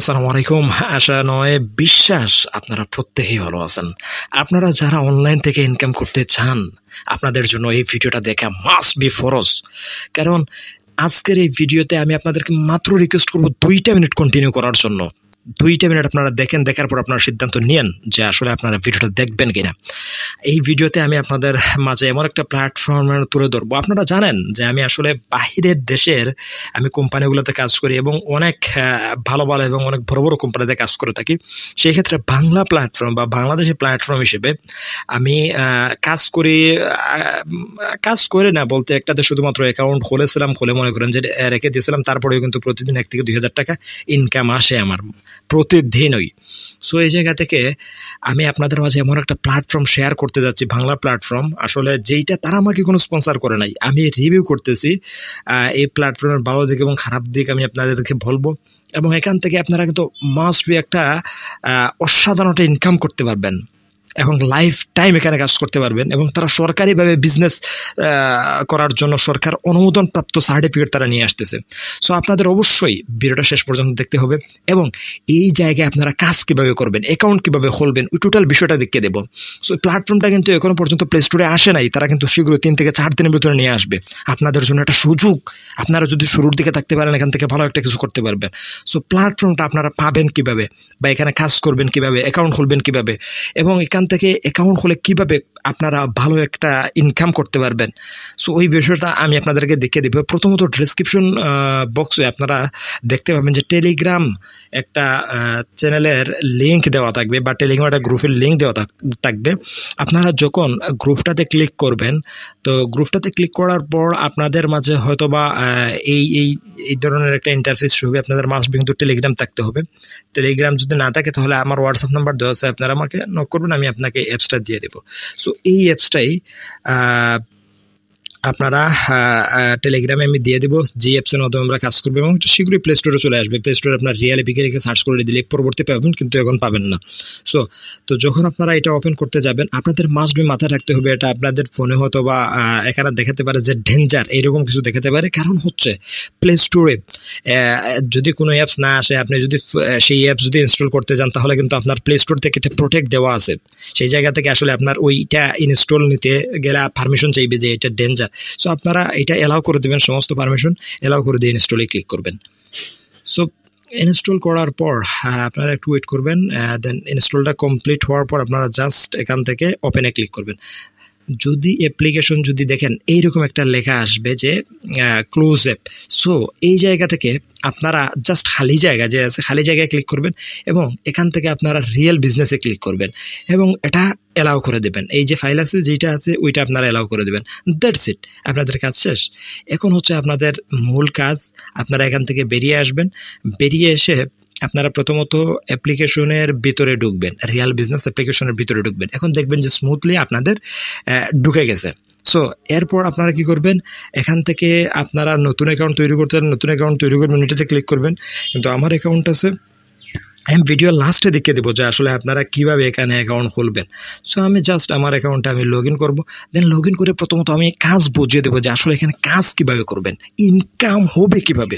আসসালামু আলাইকুম আশা নয় বিশ্বাস আপনারা প্রত্যেকেই ভালো আছেন আপনারা যারা অনলাইন থেকে ইনকাম করতে চান আপনাদের জন্য এই ভিডিওটা দেখা মাস্ট বি ফরজ কারণ আজকের এই ভিডিওতে আমি আপনাদেরকে মাত্র রিকোয়েস্ট করব দুইটা মিনিট কন্টিনিউ করার জন্য দুইটা মিনিট আপনারা দেখেন দেখার পর আপনারা সিদ্ধান্ত নিন যে আসলে আপনারা ভিডিওটা দেখবেন কিনা এই ভিডিওতে আমি আপনাদের মাঝে এমন একটা প্ল্যাটফর্ম তুলে ধরবো আপনারা জানেন যে আমি আসলে বাহিরের দেশের আমি কোম্পানিগুলোতে কাজ করি এবং অনেক ভালো ভালো এবং অনেক বড় বড় কোম্পানিতে কাজ করে থাকি সেই ক্ষেত্রে বাংলা প্ল্যাটফর্ম বা বাংলাদেশি প্ল্যাটফর্ম হিসেবে আমি কাজ করি কাজ করে না বলতে একটাতে শুধুমাত্র অ্যাকাউন্ট খুলেছিলাম খুলে মনে করেন যে রেখে দিয়েছিলাম তারপরেও কিন্তু প্রতিদিন এক থেকে দুই হাজার টাকা ইনকাম আসে আমার প্রতিদিনই সো এই জায়গা থেকে আমি আপনাদের মাঝে এমন একটা প্ল্যাটফর্ম শেয়ার করতে যাচ্ছি বাংলা প্ল্যাটফর্ম আসলে যেইটা তারা আমাকে কোনো স্পন্সার করে নাই আমি রিভিউ করতেছি এই প্ল্যাটফর্মের ভালো দিক এবং খারাপ দিক আমি আপনাদেরকে বলবো এবং এখান থেকে আপনারা কিন্তু মাস্ট বি একটা অসাধারণ একটা ইনকাম করতে পারবেন এবং লাইফ টাইম এখানে কাজ করতে পারবেন এবং তারা সরকারিভাবে বিজনেস করার জন্য সরকার অনুমোদনপ্রাপ্ত সার্টিফিকেট তারা নিয়ে আসতেছে সো আপনাদের অবশ্যই ভিডিওটা শেষ পর্যন্ত দেখতে হবে এবং এই জায়গায় আপনারা কাজ কীভাবে করবেন অ্যাকাউন্ট কীভাবে খুলবেন ওই টোটাল বিষয়টা দেখতে দেবো সো প্ল্যাটফর্মটা কিন্তু এখনও পর্যন্ত প্লে স্টোরে আসে নাই তারা কিন্তু শীঘ্রই তিন থেকে চার দিনের ভিতরে নিয়ে আসবে আপনাদের জন্য একটা সুযোগ আপনারা যদি শুরুর দিকে থাকতে পারেন এখান থেকে ভালো একটা কিছু করতে পারবেন সো প্ল্যাটফর্মটা আপনারা পাবেন কিভাবে বা এখানে কাজ করবেন কিভাবে অ্যাকাউন্ট খুলবেন কিভাবে এবং এখান থেকে অ্যাকাউন্ট খুলে কীভাবে আপনারা ভালো একটা ইনকাম করতে পারবেন সো ওই বিষয়টা আমি আপনাদেরকে দেখিয়ে দেবো প্রথমত ডিসক্রিপশন বক্সে আপনারা দেখতে পাবেন যে টেলিগ্রাম একটা চ্যানেলের লিঙ্ক দেওয়া থাকবে বা টেলিগ্রাম একটা গ্রুপের লিঙ্ক দেওয়া থাকবে আপনারা যখন গ্রুপটাতে ক্লিক করবেন তো গ্রুপটাতে ক্লিক করার পর আপনাদের মাঝে বা এই এই এই ধরনের একটা ইন্টারফেস হবে আপনাদের মাঝে কিন্তু টেলিগ্রাম থাকতে হবে টেলিগ্রাম যদি না থাকে তাহলে আমার হোয়াটসঅ্যাপ নাম্বার দেওয়া আছে আপনারা আমাকে নক করবেন আমি আপনাকে অ্যাপসটা দিয়ে দেবো সো এই অ্যাপসটাই আপনারা টেলিগ্রামে আমি দিয়ে দেবো যে অ্যাপসের মাধ্যমে আমরা কাজ করবো এবং এটা শীঘ্রই প্লে স্টোরে চলে আসবে প্লে স্টোরে আপনার রিয়াল এপিকে রেখে সার্চ করে দিলে পরবর্তী পাবেন কিন্তু এখন পাবেন না সো তো যখন আপনারা এটা ওপেন করতে যাবেন আপনাদের মাস্ট বি মাথায় রাখতে হবে এটা আপনাদের ফোনে হয়তো বা এখানে দেখাতে পারে যে ডেঞ্জার এরকম কিছু দেখাতে পারে কারণ হচ্ছে প্লে স্টোরে যদি কোনো অ্যাপস না আসে আপনি যদি সেই অ্যাপস যদি ইনস্টল করতে যান তাহলে কিন্তু আপনার প্লে স্টোর থেকে একটা প্রোটেক্ট দেওয়া আছে সেই জায়গা থেকে আসলে আপনার ওইটা ইনস্টল নিতে গেলে পারমিশন চাইবে যে এটা ডেঞ্জার সো আপনারা এটা অ্যালাউ করে দেবেন সমস্ত পারমিশন অ্যালাউ করে দিয়ে ইনস্টলে ক্লিক করবেন সো ইনস্টল করার পর হ্যাঁ, আপনারা একটু ওয়েট করবেন দেন ইনস্টলটা কমপ্লিট হওয়ার পর আপনারা জাস্ট এখান থেকে ওপেনে ক্লিক করবেন যদি অ্যাপ্লিকেশন যদি দেখেন এইরকম একটা লেখা আসবে যে ক্লোজ অ্যাপ সো এই জায়গা থেকে আপনারা জাস্ট খালি জায়গা যে আছে খালি জায়গায় ক্লিক করবেন এবং এখান থেকে আপনারা রিয়েল বিজনেসে ক্লিক করবেন এবং এটা অ্যালাউ করে দেবেন এই যে ফাইল আছে যেটা আছে ওইটা আপনারা অ্যালাউ করে দেবেন দ্যাটস ইট আপনাদের কাজ শেষ এখন হচ্ছে আপনাদের মূল কাজ আপনারা এখান থেকে বেরিয়ে আসবেন বেরিয়ে এসে আপনারা প্রথমত অ্যাপ্লিকেশনের ভিতরে ঢুকবেন রিয়াল বিজনেস অ্যাপ্লিকেশনের ভিতরে ঢুকবেন এখন দেখবেন যে স্মুথলি আপনাদের ঢুকে গেছে সো এরপর আপনারা কি করবেন এখান থেকে আপনারা নতুন অ্যাকাউন্ট তৈরি করতে নতুন অ্যাকাউন্ট তৈরি করবেন এটাতে ক্লিক করবেন কিন্তু আমার অ্যাকাউন্ট আছে আমি ভিডিও লাস্টে দেখিয়ে দেবো যে আসলে আপনারা কীভাবে এখানে অ্যাকাউন্ট খুলবেন সো আমি জাস্ট আমার অ্যাকাউন্টে আমি লগ ইন করবো দেন লগ ইন করে প্রথমত আমি কাজ বুঝিয়ে দেবো যে আসলে এখানে কাজ কীভাবে করবেন ইনকাম হবে কীভাবে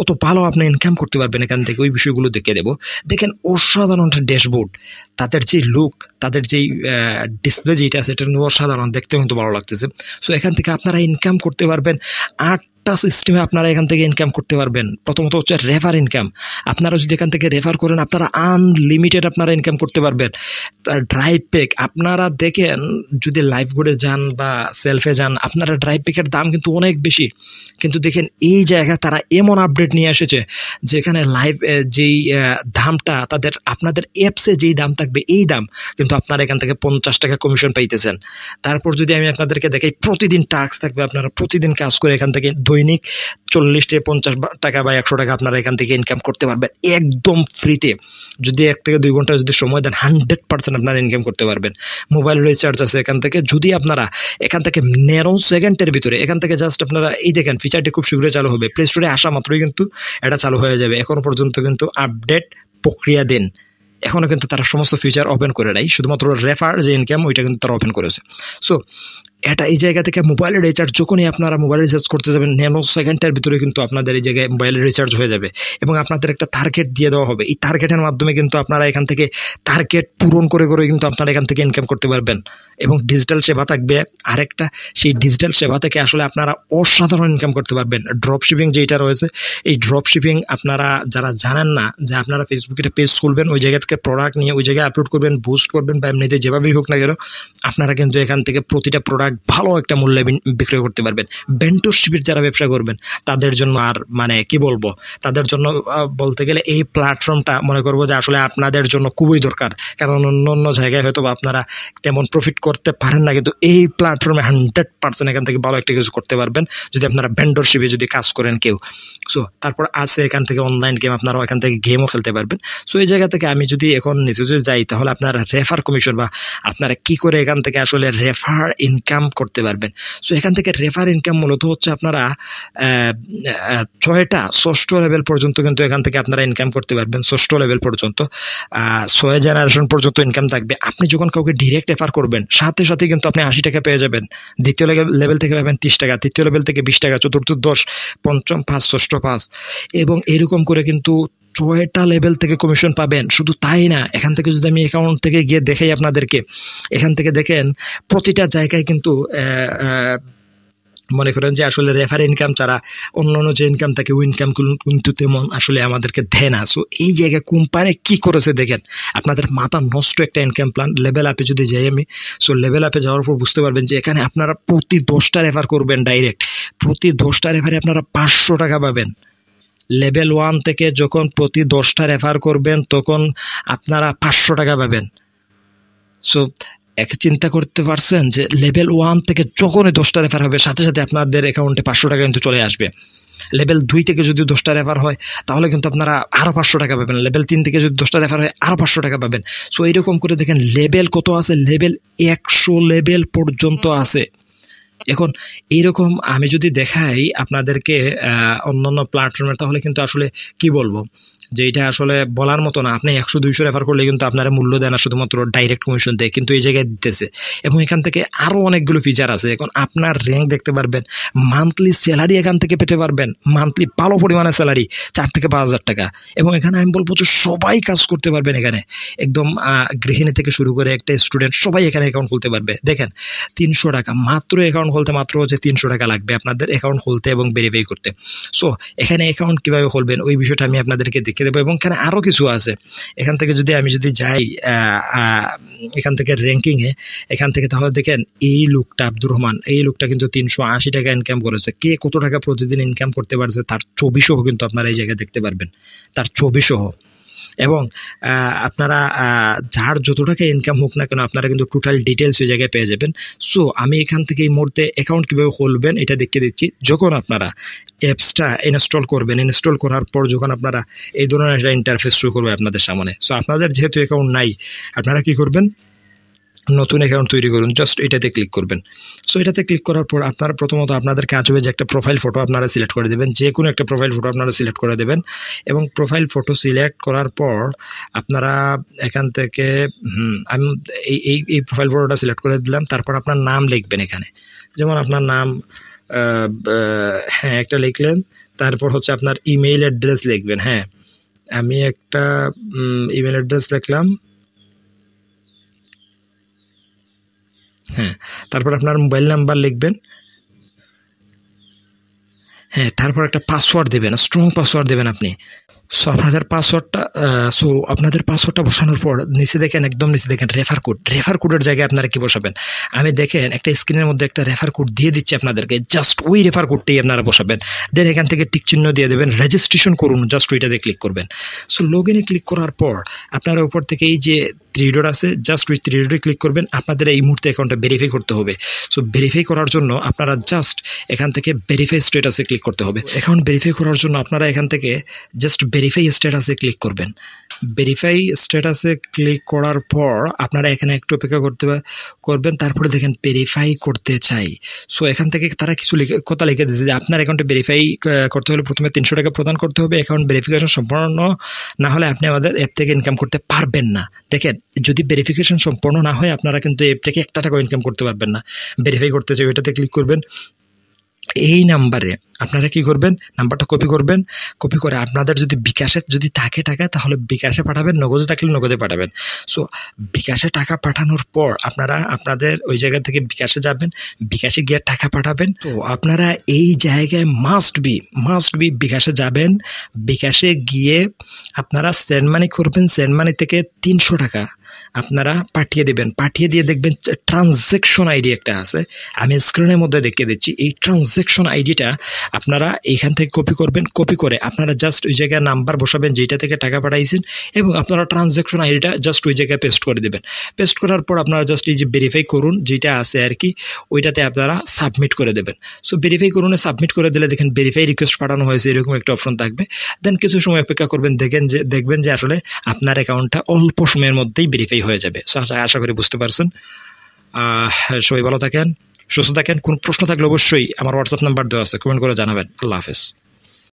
কত ভালো আপনি ইনকাম করতে পারবেন এখান থেকে ওই বিষয়গুলো দেখে দেবো দেখেন অসাধারণ একটা ড্যাশবোর্ড তাদের যে লুক তাদের যেই ডিসপ্লে যেটা আছে এটা অসাধারণ দেখতে কিন্তু ভালো লাগতেছে সো এখান থেকে আপনারা ইনকাম করতে পারবেন আট পাঁচটা সিস্টেমে আপনারা এখান থেকে ইনকাম করতে পারবেন প্রথমত হচ্ছে রেফার ইনকাম আপনারা যদি এখান থেকে রেফার করেন আপনারা আনলিমিটেড আপনারা ইনকাম করতে পারবেন ড্রাইভ প্যাক আপনারা দেখেন যদি লাইফ গোডে যান বা সেলফে যান আপনারা ড্রাইভ প্যাকের দাম কিন্তু অনেক বেশি কিন্তু দেখেন এই জায়গায় তারা এমন আপডেট নিয়ে এসেছে যেখানে লাইভ যেই দামটা তাদের আপনাদের অ্যাপসে যেই দাম থাকবে এই দাম কিন্তু আপনারা এখান থেকে পঞ্চাশ টাকা কমিশন পাইতেছেন তারপর যদি আমি আপনাদেরকে দেখাই প্রতিদিন টাস্ক থাকবে আপনারা প্রতিদিন কাজ করে এখান থেকে দৈনিক দৈনিক চল্লিশ থেকে পঞ্চাশ টাকা বা একশো টাকা আপনারা এখান থেকে ইনকাম করতে পারবেন একদম ফ্রিতে যদি এক থেকে দুই ঘন্টা যদি সময় দেন হান্ড্রেড পার্সেন্ট আপনারা ইনকাম করতে পারবেন মোবাইল রিচার্জ আছে এখান থেকে যদি আপনারা এখান থেকে নেরো সেকেন্ডের ভিতরে এখান থেকে জাস্ট আপনারা এই দেখেন ফিচারটি খুব শীঘ্রই চালু হবে প্লে স্টোরে আসা মাত্রই কিন্তু এটা চালু হয়ে যাবে এখনও পর্যন্ত কিন্তু আপডেট প্রক্রিয়া দেন এখনও কিন্তু তারা সমস্ত ফিচার ওপেন করে নেয় শুধুমাত্র রেফার যে ইনকাম ওইটা কিন্তু তারা ওপেন করেছে সো এটা এই জায়গা থেকে মোবাইলের রিচার্জ যখনই আপনারা মোবাইল রিচার্জ করতে যাবেন ন্যানো সেকেন্ডের ভিতরে কিন্তু আপনাদের এই জায়গায় মোবাইলের রিচার্জ হয়ে যাবে এবং আপনাদের একটা টার্গেট দিয়ে দেওয়া হবে এই টার্গেটের মাধ্যমে কিন্তু আপনারা এখান থেকে টার্গেট পূরণ করে করে কিন্তু আপনারা এখান থেকে ইনকাম করতে পারবেন এবং ডিজিটাল সেবা থাকবে আরেকটা সেই ডিজিটাল সেবা থেকে আসলে আপনারা অসাধারণ ইনকাম করতে পারবেন ড্রপ শিপিং যেটা রয়েছে এই ড্রপ শিপিং আপনারা যারা জানেন না যে আপনারা ফেসবুকে পেজ খুলবেন ওই জায়গা থেকে প্রোডাক্ট নিয়ে ওই জায়গায় আপলোড করবেন বুস্ট করবেন বা এমনিতে যেভাবেই হোক না কেন আপনারা কিন্তু এখান থেকে প্রতিটা প্রোডাক্ট ভালো একটা মূল্যে বিক্রয় করতে পারবেন শিবির যারা ব্যবসা করবেন তাদের জন্য আর মানে কি বলবো তাদের জন্য বলতে গেলে এই প্ল্যাটফর্মটা মনে করবো যে আসলে আপনাদের জন্য খুবই দরকার কারণ অন্য অন্য জায়গায় হয়তো আপনারা তেমন প্রফিট করতে পারেন না কিন্তু এই প্ল্যাটফর্মে হান্ড্রেড পার্সেন্ট এখান থেকে ভালো একটা কিছু করতে পারবেন যদি আপনারা ভেন্ডরশিপে যদি কাজ করেন কেউ সো তারপর আছে এখান থেকে অনলাইন গেম আপনারাও এখান থেকে গেমও খেলতে পারবেন সো এই জায়গা থেকে আমি যদি এখন নিজে যদি যাই তাহলে আপনার রেফার কমিশন বা আপনারা কী করে এখান থেকে আসলে রেফার ইনকাম ইনকাম করতে পারবেন সো এখান থেকে রেফার ইনকাম মূলত হচ্ছে আপনারা ছয়টা ষষ্ঠ লেভেল পর্যন্ত কিন্তু এখান থেকে আপনারা ইনকাম করতে পারবেন ষষ্ঠ লেভেল পর্যন্ত ছয় জেনারেশন পর্যন্ত ইনকাম থাকবে আপনি যখন কাউকে ডিরেক্ট রেফার করবেন সাথে সাথে কিন্তু আপনি আশি টাকা পেয়ে যাবেন দ্বিতীয় লেভেল থেকে পাবেন তিরিশ টাকা তৃতীয় লেভেল থেকে বিশ টাকা চতুর্থ দশ পঞ্চম পাঁচ ষষ্ঠ পাঁচ এবং এরকম করে কিন্তু ছয়টা লেভেল থেকে কমিশন পাবেন শুধু তাই না এখান থেকে যদি আমি অ্যাকাউন্ট থেকে গিয়ে দেখাই আপনাদেরকে এখান থেকে দেখেন প্রতিটা জায়গায় কিন্তু মনে করেন যে আসলে রেফার ইনকাম ছাড়া অন্য অন্য যে ইনকাম থাকে ওই ইনকাম কিন্তু তেমন আসলে আমাদেরকে দেয় না সো এই জায়গায় কোম্পানি কি করেছে দেখেন আপনাদের মাথা নষ্ট একটা ইনকাম প্ল্যান লেভেল আপে যদি যাই আমি সো লেভেল আপে যাওয়ার পর বুঝতে পারবেন যে এখানে আপনারা প্রতি দশটা রেফার করবেন ডাইরেক্ট প্রতি দশটা রেফারে আপনারা পাঁচশো টাকা পাবেন লেভেল ওয়ান থেকে যখন প্রতি দশটা রেফার করবেন তখন আপনারা পাঁচশো টাকা পাবেন সো এক চিন্তা করতে পারছেন যে লেভেল ওয়ান থেকে যখনই দশটা রেফার হবে সাথে সাথে আপনাদের অ্যাকাউন্টে পাঁচশো টাকা কিন্তু চলে আসবে লেভেল দুই থেকে যদি দশটা রেফার হয় তাহলে কিন্তু আপনারা আরও পাঁচশো টাকা পাবেন লেভেল তিন থেকে যদি দশটা রেফার হয় আরও পাঁচশো টাকা পাবেন সো এরকম করে দেখেন লেভেল কত আছে লেভেল একশো লেভেল পর্যন্ত আছে এখন এইরকম আমি যদি দেখাই আপনাদেরকে অন্যান্য প্ল্যাটফর্মে তাহলে কিন্তু আসলে কি বলবো যে এটা আসলে বলার মতো না আপনি একশো দুইশো রেফার করলে কিন্তু আপনারা মূল্য দেয় না শুধুমাত্র ডাইরেক্ট কমিশন দেয় কিন্তু এই জায়গায় দিতেছে এবং এখান থেকে আরও অনেকগুলো ফিচার আছে এখন আপনার র্যাঙ্ক দেখতে পারবেন মান্থলি স্যালারি এখান থেকে পেতে পারবেন মান্থলি ভালো পরিমাণে স্যালারি চার থেকে পাঁচ হাজার টাকা এবং এখানে আমি বলবো যে সবাই কাজ করতে পারবেন এখানে একদম গৃহিণী থেকে শুরু করে একটা স্টুডেন্ট সবাই এখানে অ্যাকাউন্ট খুলতে পারবে দেখেন তিনশো টাকা মাত্র অ্যাকাউন্ট খুলতে মাত্র হচ্ছে তিনশো টাকা লাগবে আপনাদের অ্যাকাউন্ট খুলতে এবং ভেরিফাই করতে সো এখানে অ্যাকাউন্ট কীভাবে খুলবেন ওই বিষয়টা আমি আপনাদেরকে দেখি দেখিয়ে দেবো এবং এখানে আরও কিছু আছে এখান থেকে যদি আমি যদি যাই এখান থেকে র্যাঙ্কিংয়ে এখান থেকে তাহলে দেখেন এই লোকটা আব্দুর রহমান এই লোকটা কিন্তু তিনশো আশি টাকা ইনকাম করেছে কে কত টাকা প্রতিদিন ইনকাম করতে পারছে তার ছবিসহ কিন্তু আপনারা এই জায়গায় দেখতে পারবেন তার ছবিসহ এবং আপনারা যার যতটাকে ইনকাম হোক না কেন আপনারা কিন্তু টোটাল ডিটেলস ওই জায়গায় পেয়ে যাবেন সো আমি এখান থেকে এই মুহূর্তে অ্যাকাউন্ট কীভাবে খুলবেন এটা দেখিয়ে দিচ্ছি যখন আপনারা অ্যাপসটা ইনস্টল করবেন ইনস্টল করার পর যখন আপনারা এই ধরনের একটা ইন্টারফেস শুরু করবে আপনাদের সামনে সো আপনাদের যেহেতু অ্যাকাউন্ট নাই আপনারা কি করবেন নতুন অ্যাকাউন্ট তৈরি করুন জাস্ট এটাতে ক্লিক করবেন সো এটাতে ক্লিক করার পর আপনারা প্রথমত আপনাদের কাজ হবে যে একটা প্রোফাইল ফটো আপনারা সিলেক্ট করে দেবেন যে কোনো একটা প্রোফাইল ফটো আপনারা সিলেক্ট করে দেবেন এবং প্রোফাইল ফটো সিলেক্ট করার পর আপনারা এখান থেকে আমি এই এই প্রোফাইল ফটোটা সিলেক্ট করে দিলাম তারপর আপনার নাম লিখবেন এখানে যেমন আপনার নাম হ্যাঁ একটা লিখলেন তারপর হচ্ছে আপনার ইমেইল অ্যাড্রেস লিখবেন হ্যাঁ আমি একটা ইমেল অ্যাড্রেস লিখলাম হ্যাঁ তারপর আপনার মোবাইল নাম্বার লিখবেন হ্যাঁ তারপর একটা পাসওয়ার্ড দেবেন স্ট্রং পাসওয়ার্ড দেবেন আপনি সো আপনাদের পাসওয়ার্ডটা সো আপনাদের পাসওয়ার্ডটা বসানোর পর নিচে দেখেন একদম নিচে দেখেন রেফার কোড রেফার কোডের জায়গায় আপনারা কি বসাবেন আমি দেখেন একটা স্ক্রিনের মধ্যে একটা রেফার কোড দিয়ে দিচ্ছি আপনাদেরকে জাস্ট ওই রেফার কোডটাই আপনারা বসাবেন দেন এখান থেকে টিক চিহ্ন দিয়ে দেবেন রেজিস্ট্রেশন করুন জাস্ট ওইটাতে ক্লিক করবেন সো লগ ইনে ক্লিক করার পর আপনারা উপর থেকে এই যে থ্রি আছে জাস্ট ওই ত্রিডোরে ক্লিক করবেন আপনাদের এই মুহূর্তে অ্যাকাউন্টটা ভেরিফাই করতে হবে সো ভেরিফাই করার জন্য আপনারা জাস্ট এখান থেকে ভেরিফাই স্টেটাসে ক্লিক করতে হবে অ্যাকাউন্ট ভেরিফাই করার জন্য আপনারা এখান থেকে জাস্ট ভেরিফাই স্ট্যাটাসে ক্লিক করবেন ভেরিফাই স্ট্যাটাসে ক্লিক করার পর আপনারা এখানে একটু অপেক্ষা করতে করবেন তারপরে দেখেন ভেরিফাই করতে চাই সো এখান থেকে তারা কিছু কথা লিখে দিয়েছে যে আপনার অ্যাকাউন্টে ভেরিফাই করতে হলে প্রথমে তিনশো টাকা প্রদান করতে হবে অ্যাকাউন্ট ভেরিফিকেশন সম্পন্ন না হলে আপনি আমাদের অ্যাপ থেকে ইনকাম করতে পারবেন না দেখেন যদি ভেরিফিকেশন সম্পন্ন না হয় আপনারা কিন্তু অ্যাপ থেকে একটা টাকা ইনকাম করতে পারবেন না ভেরিফাই করতে চাই ওইটাতে ক্লিক করবেন এই নাম্বারে আপনারা কি করবেন নাম্বারটা কপি করবেন কপি করে আপনাদের যদি বিকাশে যদি থাকে টাকা তাহলে বিকাশে পাঠাবেন নগদে থাকলে নগদে পাঠাবেন সো বিকাশে টাকা পাঠানোর পর আপনারা আপনাদের ওই জায়গা থেকে বিকাশে যাবেন বিকাশে গিয়ে টাকা পাঠাবেন তো আপনারা এই জায়গায় মাস্ট বি মাস্ট বি বিকাশে যাবেন বিকাশে গিয়ে আপনারা সেন্ড মানি করবেন সেন্ড মানি থেকে তিনশো টাকা আপনারা পাঠিয়ে দেবেন পাঠিয়ে দিয়ে দেখবেন ট্রানজ্যাকশন আইডি একটা আছে আমি স্ক্রিনের মধ্যে দেখিয়ে দিচ্ছি এই ট্রানজ্যাকশন আইডিটা আপনারা এইখান থেকে কপি করবেন কপি করে আপনারা জাস্ট ওই জায়গায় নাম্বার বসাবেন যেটা থেকে টাকা পাঠাইছেন এবং আপনারা ট্রানজ্যাকশন আইডিটা জাস্ট ওই জায়গায় পেস্ট করে দেবেন পেস্ট করার পর আপনারা জাস্ট এই যে ভেরিফাই করুন যেটা আছে আর কি ওইটাতে আপনারা সাবমিট করে দেবেন সো ভেরিফাই করুন সাবমিট করে দিলে দেখেন ভেরিফাই রিকোয়েস্ট পাঠানো হয়েছে এরকম একটা অপশন থাকবে দেন কিছু সময় অপেক্ষা করবেন দেখেন যে দেখবেন যে আসলে আপনার অ্যাকাউন্টটা অল্প সময়ের মধ্যেই ভেরিফাই হয়ে যাবে সো আশা করি বুঝতে পারছেন সবাই ভালো থাকেন সুস্থ থাকেন কোন প্রশ্ন থাকলে অবশ্যই আমার হোয়াটসঅ্যাপ নাম্বার দেওয়া আছে কমেন্ট করে জানাবেন আল্লাহ হাফেজ